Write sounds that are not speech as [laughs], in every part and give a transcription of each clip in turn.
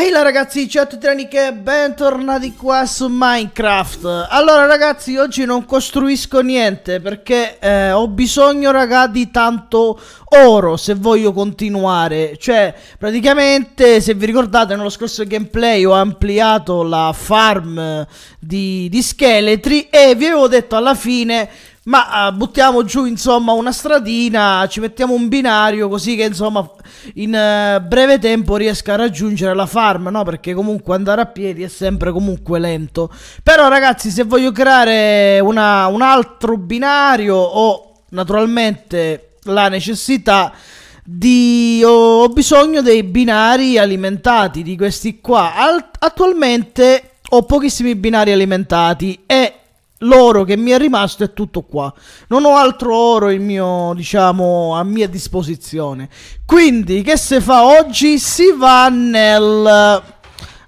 Ehi là ragazzi, ciao a tutti amiche e bentornati qua su Minecraft Allora ragazzi, oggi non costruisco niente perché eh, ho bisogno raga di tanto oro se voglio continuare Cioè, praticamente se vi ricordate nello scorso gameplay ho ampliato la farm di, di scheletri E vi avevo detto alla fine ma eh, buttiamo giù insomma una stradina, ci mettiamo un binario così che insomma in eh, breve tempo riesca a raggiungere la farm, no? Perché comunque andare a piedi è sempre comunque lento. Però ragazzi se voglio creare una, un altro binario ho naturalmente la necessità di ho, ho bisogno dei binari alimentati di questi qua Alt attualmente ho pochissimi binari alimentati e l'oro che mi è rimasto è tutto qua. Non ho altro oro in mio, diciamo, a mia disposizione. Quindi, che si fa oggi? Si va nel...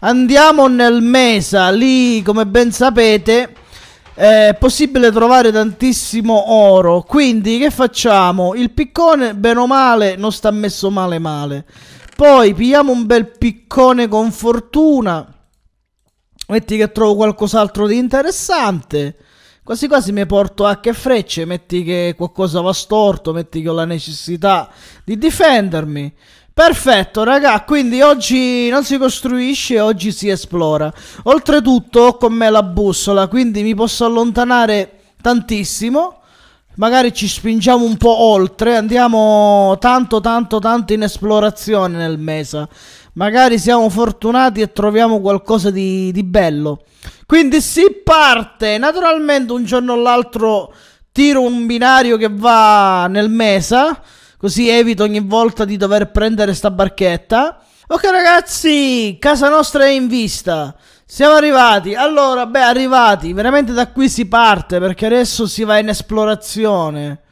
Andiamo nel Mesa, lì come ben sapete è possibile trovare tantissimo oro, quindi che facciamo? Il piccone bene o male non sta messo male male, poi pigliamo un bel piccone con fortuna, metti che trovo qualcos'altro di interessante, Quasi quasi mi porto anche frecce, metti che qualcosa va storto, metti che ho la necessità di difendermi. Perfetto, raga, quindi oggi non si costruisce, oggi si esplora. Oltretutto ho con me la bussola, quindi mi posso allontanare tantissimo. Magari ci spingiamo un po' oltre, andiamo tanto tanto tanto in esplorazione nel Mesa magari siamo fortunati e troviamo qualcosa di, di bello. Quindi si parte, naturalmente un giorno o l'altro tiro un binario che va nel mesa, così evito ogni volta di dover prendere sta barchetta. Ok ragazzi, casa nostra è in vista. Siamo arrivati, allora, beh, arrivati, veramente da qui si parte perché adesso si va in esplorazione.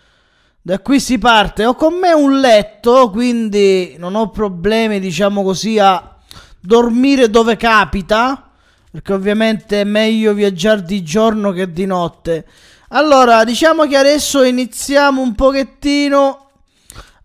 Da qui si parte. Ho con me un letto, quindi non ho problemi, diciamo così, a dormire dove capita. Perché ovviamente è meglio viaggiare di giorno che di notte. Allora, diciamo che adesso iniziamo un pochettino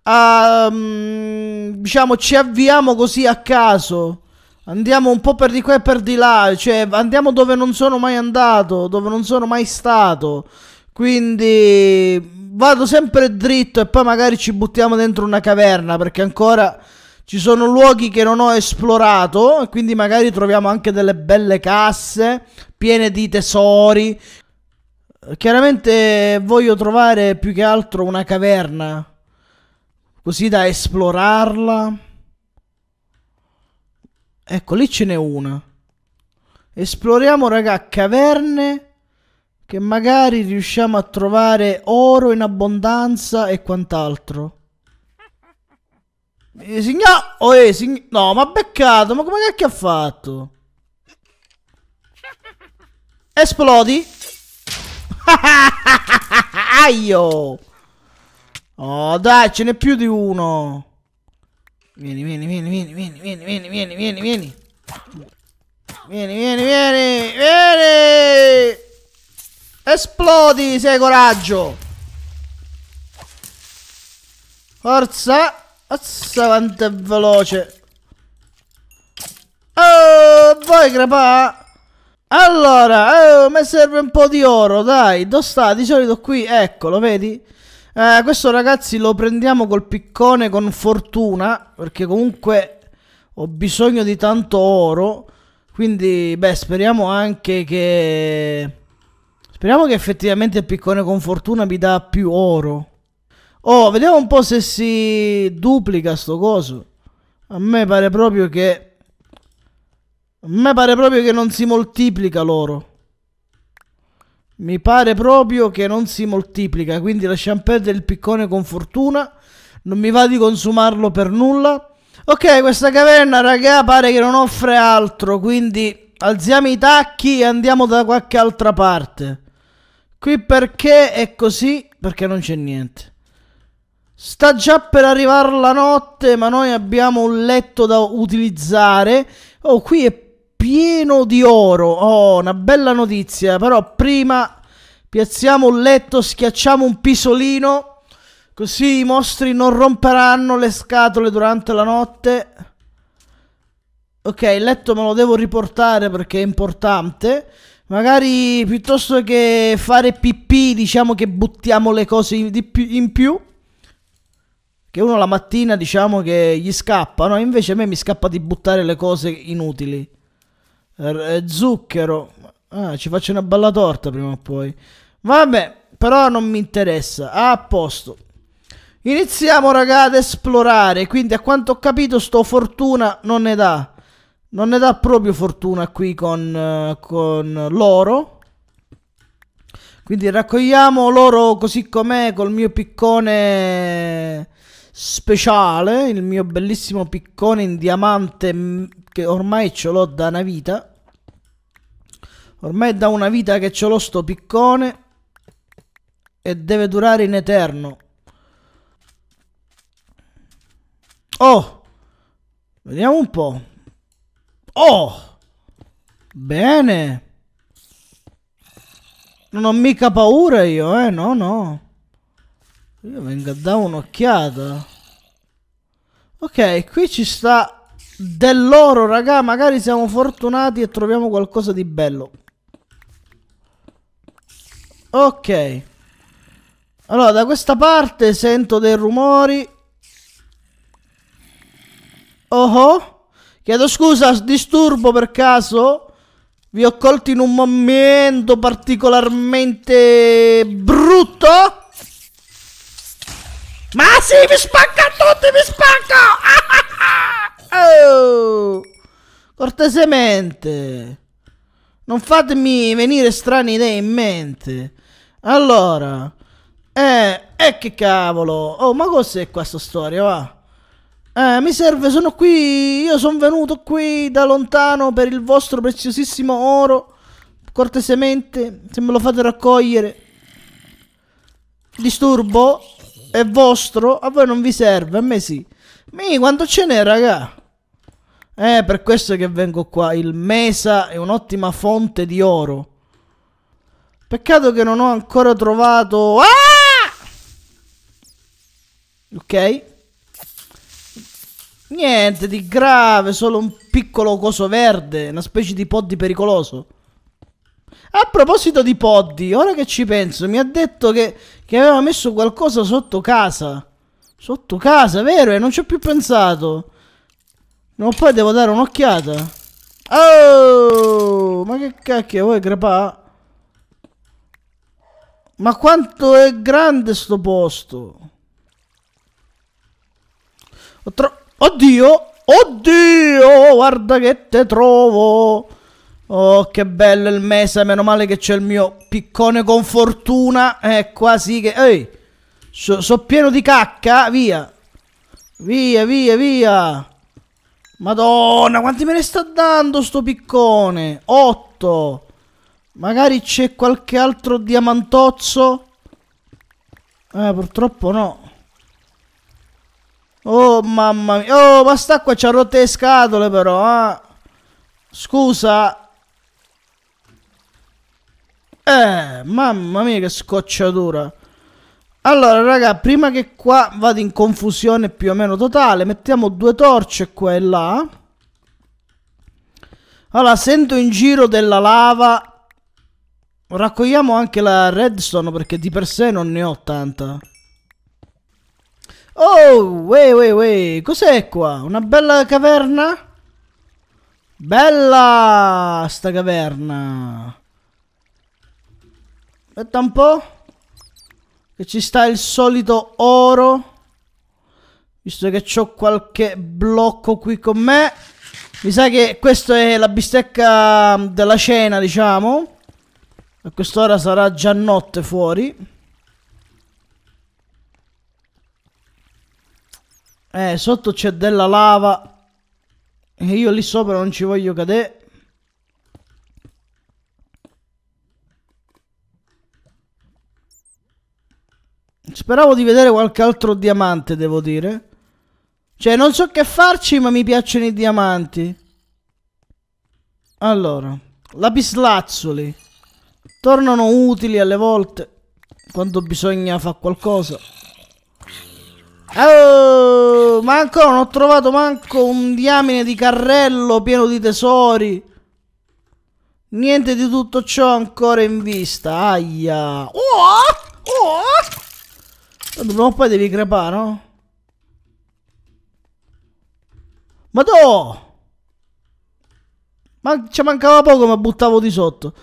a... Mm, diciamo, ci avviamo così a caso. Andiamo un po' per di qua e per di là, cioè andiamo dove non sono mai andato, dove non sono mai stato. Quindi vado sempre dritto e poi magari ci buttiamo dentro una caverna perché ancora ci sono luoghi che non ho esplorato e quindi magari troviamo anche delle belle casse piene di tesori. Chiaramente voglio trovare più che altro una caverna così da esplorarla. Ecco, lì ce n'è una. Esploriamo, raga, caverne che magari riusciamo a trovare oro in abbondanza e quant'altro. Eh, signor... Oh, eh, sign... No, ma beccato, ma come cacchio ha fatto? Esplodi? [laughs] Aio! Oh, dai, ce n'è più di uno. Vieni, vieni, vieni, vieni, vieni, vieni, vieni, vieni, vieni, vieni. Vieni, vieni, vieni, vieni. Esplodi, se hai coraggio. Forza. Azza quanto è veloce. Oh, vuoi crepà? Allora, oh, mi serve un po' di oro, dai. Dove sta? Di solito qui, eccolo, vedi? Eh, questo ragazzi lo prendiamo col piccone con fortuna, perché comunque ho bisogno di tanto oro. Quindi, beh, speriamo anche che Speriamo che effettivamente il piccone con fortuna mi dà più oro. Oh, vediamo un po' se si duplica sto coso. A me pare proprio che... A me pare proprio che non si moltiplica l'oro. Mi pare proprio che non si moltiplica, quindi lasciamo perdere il piccone con fortuna. Non mi va di consumarlo per nulla. Ok, questa caverna, raga, pare che non offre altro, quindi alziamo i tacchi e andiamo da qualche altra parte. Qui perché è così? Perché non c'è niente. Sta già per arrivare la notte, ma noi abbiamo un letto da utilizzare. Oh, qui è pieno di oro. Oh, una bella notizia. Però prima piazziamo un letto, schiacciamo un pisolino. Così i mostri non romperanno le scatole durante la notte. Ok, il letto me lo devo riportare perché è importante. Magari piuttosto che fare pipì, diciamo che buttiamo le cose in, più, in più. Che uno la mattina diciamo che gli scappa, no? Invece a me mi scappa di buttare le cose inutili. R eh, zucchero. Ah, ci faccio una bella torta prima o poi. Vabbè, però non mi interessa. Ah, a posto. Iniziamo, raga, ad esplorare. Quindi, a quanto ho capito, sto fortuna non ne dà. Non ne dà proprio fortuna qui con, eh, con l'oro. Quindi raccogliamo l'oro così com'è col mio piccone speciale, il mio bellissimo piccone in diamante mm, che ormai ce l'ho da una vita. Ormai è da una vita che ce l'ho sto piccone e deve durare in eterno. Oh! Vediamo un po'. Oh! Bene! Non ho mica paura io, eh, no, no. Io vengo a dare un'occhiata. Ok, qui ci sta dell'oro, raga. Magari siamo fortunati e troviamo qualcosa di bello. Ok. Allora, da questa parte sento dei rumori. Oh oh. Chiedo scusa, disturbo per caso? Vi ho colto in un momento particolarmente brutto? Ma sì, mi spacca tutti, mi spacca! [laughs] oh, cortesemente. Non fatemi venire strane idee in mente. Allora. Eh, eh che cavolo. Oh, ma cos'è questa storia, va? Eh, mi serve, sono qui, io sono venuto qui da lontano per il vostro preziosissimo oro. Cortesemente, se me lo fate raccogliere. Disturbo? È vostro? A voi non vi serve, a me sì. Mi, quanto ce n'è, raga? Eh, per questo che vengo qua. Il Mesa è un'ottima fonte di oro. Peccato che non ho ancora trovato... Ah! Ok. Niente di grave, solo un piccolo coso verde, una specie di poddi pericoloso. A proposito di poddi, ora che ci penso, mi ha detto che, che aveva messo qualcosa sotto casa. Sotto casa, vero? E non ci ho più pensato. Ma poi devo dare un'occhiata. Oh, ma che cacchio vuoi grapà? Ma quanto è grande sto posto? Ho trovato... Oddio, oddio, guarda che te trovo. Oh, che bello il mese, meno male che c'è il mio piccone con fortuna. È eh, quasi che... Ehi, so, so pieno di cacca, via. Via, via, via. Madonna, quanti me ne sta dando sto piccone? 8. Magari c'è qualche altro diamantozzo? Eh, purtroppo no. Oh mamma mia. Oh, ma sta qua ci ha rotto le scatole però, eh. Scusa. Eh, mamma mia che scocciatura. Allora, raga, prima che qua vada in confusione più o meno totale, mettiamo due torce qua e là. Allora, sento in giro della lava. Raccogliamo anche la redstone perché di per sé non ne ho tanta. Oh, wey, wey, wey, cos'è qua? Una bella caverna? Bella sta caverna. Aspetta un po'. Che ci sta il solito oro. Visto che ho qualche blocco qui con me. Mi sa che questa è la bistecca della cena, diciamo. A quest'ora sarà già notte fuori. Eh, sotto c'è della lava. E io lì sopra non ci voglio cadere. Speravo di vedere qualche altro diamante, devo dire. Cioè, non so che farci, ma mi piacciono i diamanti. Allora, lapislazzoli. Tornano utili alle volte, quando bisogna fare qualcosa. Oh, ma ancora non ho trovato manco un diamine di carrello pieno di tesori. Niente di tutto ciò ancora in vista. Aia. Oh! Oh! Prima o poi devi crepare, no? Ma do! Ma ci mancava poco ma buttavo di sotto.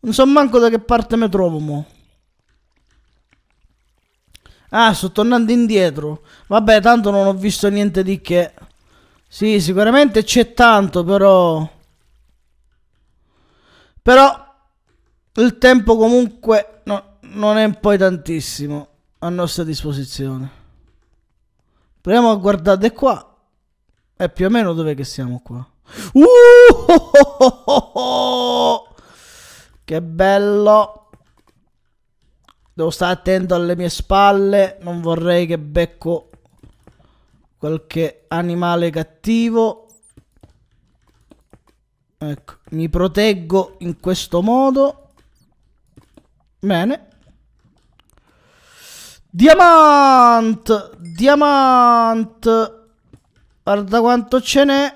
Non so manco da che parte mi trovo mo'. Ah, sto tornando indietro. Vabbè, tanto non ho visto niente di che. Sì, sicuramente c'è tanto, però... Però il tempo comunque no, non è poi tantissimo a nostra disposizione. Proviamo a guardare qua. È più o meno dove che siamo qua. Uh! Oh oh oh che bello! Devo stare attento alle mie spalle, non vorrei che becco qualche animale cattivo. Ecco, mi proteggo in questo modo. Bene. Diamant! Diamant! Guarda quanto ce n'è.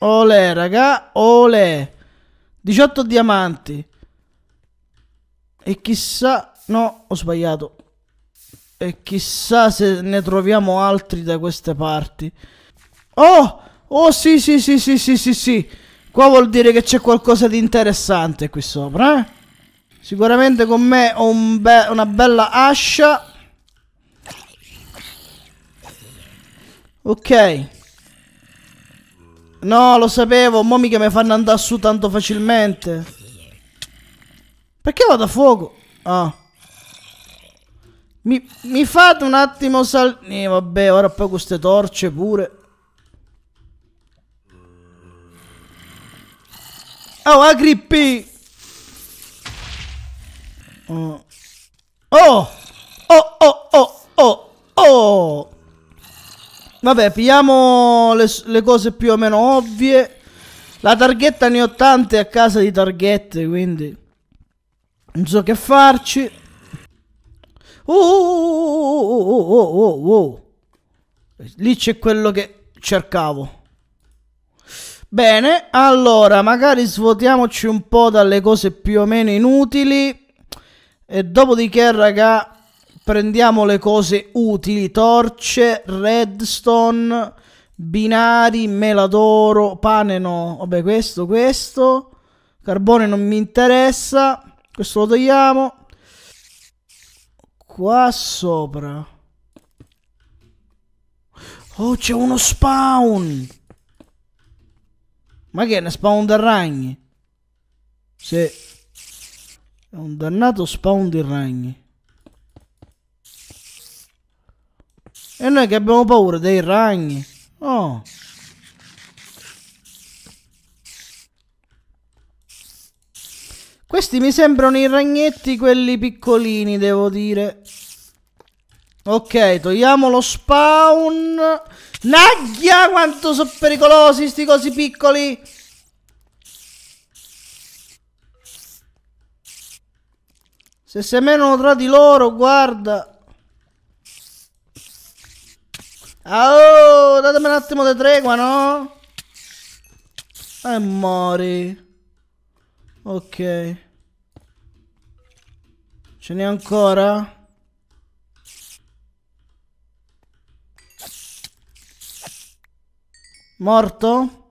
Olè, raga, Olè. 18 diamanti. E chissà, no, ho sbagliato. E chissà se ne troviamo altri da queste parti. Oh, oh sì, sì, sì, sì, sì, sì, sì. Qua vuol dire che c'è qualcosa di interessante qui sopra, eh? Sicuramente con me ho un be una bella ascia. Ok. No, lo sapevo, mo mica mi fanno andare su tanto facilmente. Perché vado a fuoco? Ah. Mi, mi fate un attimo sal... Eh, vabbè, ora poi queste torce pure. Oh, Agrippi! Oh! Oh! Oh, oh, oh, oh, oh! Vabbè, pigliamo le, le cose più o meno ovvie. La targhetta ne ho tante a casa di targhette, quindi... Non so che farci. Oh, oh, oh, oh Lì c'è quello che cercavo. Bene, allora, magari svuotiamoci un po' dalle cose più o meno inutili. E dopodiché, raga, prendiamo le cose utili. Torce, redstone, binari, mela d'oro, pane no. Vabbè, questo, questo. Carbone non mi interessa. Questo lo togliamo Qua sopra. Oh, c'è uno spawn! Ma che è? Ne spawn da ragni? Sì. È un dannato spawn di ragni. E noi che abbiamo paura dei ragni. Oh. Questi mi sembrano i ragnetti quelli piccolini, devo dire. Ok, togliamo lo spawn. Naggia, quanto sono pericolosi sti cosi piccoli. Se si menano tra di loro, guarda. Ah, oh, datemi un attimo di tregua, no? E mori. Ok. Ce n'è ancora? Morto?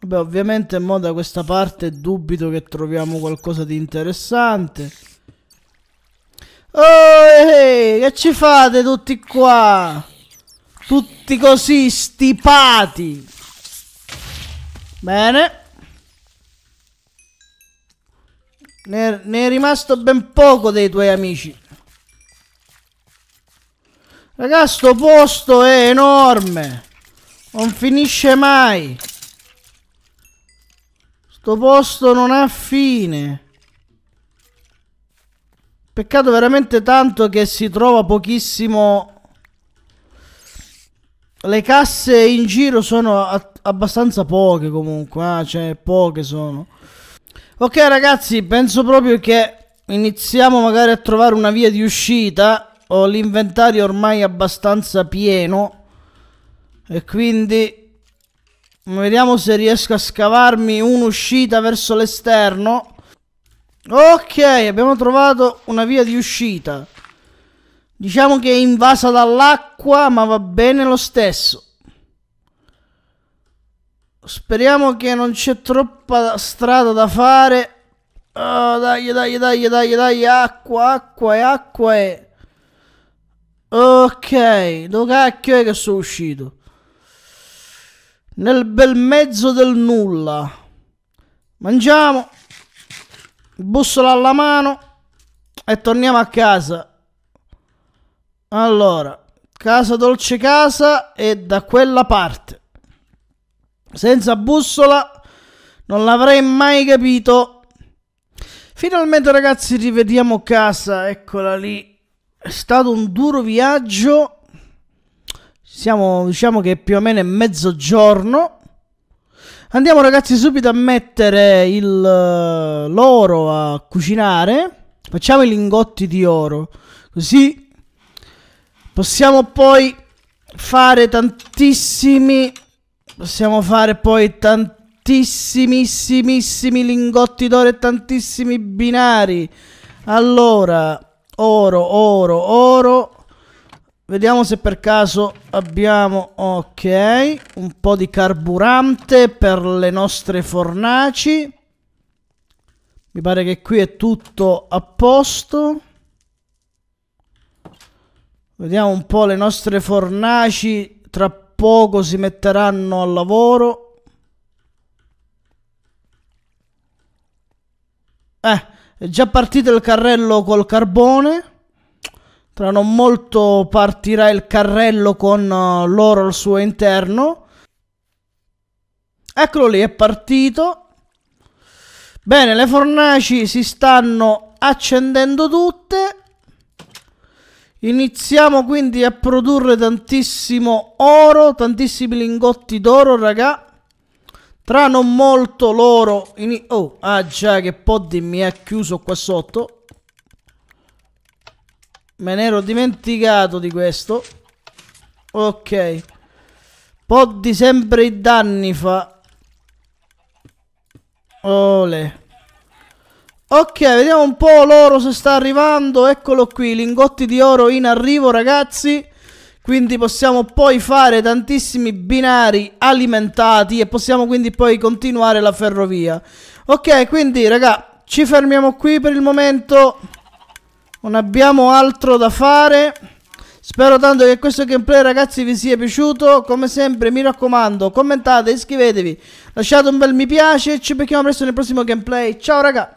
Vabbè, ovviamente mo da questa parte dubito che troviamo qualcosa di interessante. Oh, hey, che ci fate tutti qua? Tutti così stipati. Bene. Ne, ne è rimasto ben poco dei tuoi amici. Raga, sto posto è enorme. Non finisce mai. Sto posto non ha fine. Peccato veramente tanto che si trova pochissimo... Le casse in giro sono abbastanza poche comunque, ah, cioè poche sono. Ok ragazzi, penso proprio che iniziamo magari a trovare una via di uscita. Ho l'inventario ormai abbastanza pieno e quindi vediamo se riesco a scavarmi un'uscita verso l'esterno. Ok, abbiamo trovato una via di uscita. Diciamo che è invasa dall'acqua, ma va bene lo stesso. Speriamo che non c'è troppa strada da fare. Oh, dai, dai, dai, dai, dai, acqua, acqua acqua e... Ok, dove cacchio è che sono uscito? Nel bel mezzo del nulla. Mangiamo. Bussola alla mano. E torniamo a casa. Allora, casa dolce casa e da quella parte. Senza bussola non l'avrei mai capito. Finalmente ragazzi rivediamo casa, eccola lì. È stato un duro viaggio. Siamo, diciamo che più o meno è mezzogiorno. Andiamo ragazzi subito a mettere eh, l'oro a cucinare. Facciamo i lingotti di oro. Così possiamo poi fare tantissimi Possiamo fare poi tantissimissimissimi lingotti d'oro e tantissimi binari. Allora, oro, oro, oro. Vediamo se per caso abbiamo, ok, un po' di carburante per le nostre fornaci. Mi pare che qui è tutto a posto. Vediamo un po' le nostre fornaci tra poco si metteranno al lavoro. Eh, è già partito il carrello col carbone. Tra non molto partirà il carrello con eh, l'oro al suo interno. Eccolo lì, è partito. Bene, le fornaci si stanno accendendo tutte. Iniziamo quindi a produrre tantissimo oro, tantissimi lingotti d'oro, raga. Tra non molto loro... Oh, ah già che Poddy mi ha chiuso qua sotto. Me ne ero dimenticato di questo. Ok. Poddy sempre i danni fa. Ole. Ok, vediamo un po' l'oro se sta arrivando. Eccolo qui, lingotti di oro in arrivo, ragazzi. Quindi possiamo poi fare tantissimi binari alimentati e possiamo quindi poi continuare la ferrovia. Ok, quindi, raga, ci fermiamo qui per il momento. Non abbiamo altro da fare. Spero tanto che questo gameplay ragazzi vi sia piaciuto, come sempre mi raccomando commentate, iscrivetevi, lasciate un bel mi piace e ci becchiamo presto nel prossimo gameplay, ciao ragazzi!